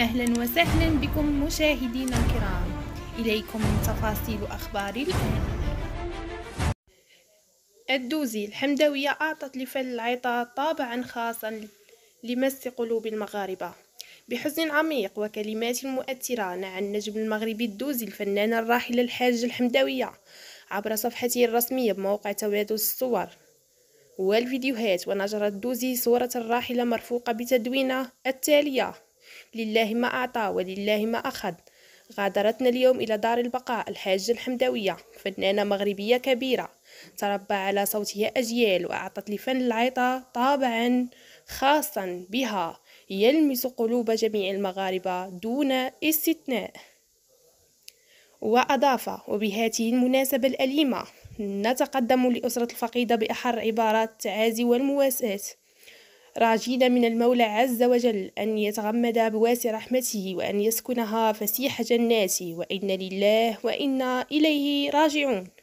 أهلا وسهلا بكم مشاهدينا الكرام إليكم تفاصيل أخبار الآن الدوزي الحمدوية أعطت لفن العطاء طابعا خاصا لمس قلوب المغاربة بحزن عميق وكلمات مؤثرة عن النجم المغربي الدوزي الفنانة الراحلة الحاج الحمدوية عبر صفحته الرسمية بموقع تواد الصور والفيديوهات ونجرت دوزي صورة الراحلة مرفوقة بتدوينة التالية لله ما أعطى ولله ما أخذ غادرتنا اليوم إلى دار البقاء الحاجة الحمداوية فنانة مغربية كبيرة تربى على صوتها أجيال وأعطت لفن العيطة طابعا خاصا بها يلمس قلوب جميع المغاربة دون استثناء وأضاف وبهذه المناسبة الأليمة نتقدم لأسرة الفقيدة بأحر عبارات التعازي والمواساة راجين من المولى عز وجل أن يتغمد بواس رحمته وأن يسكنها فسيح جناته وإن لله وإنا إليه راجعون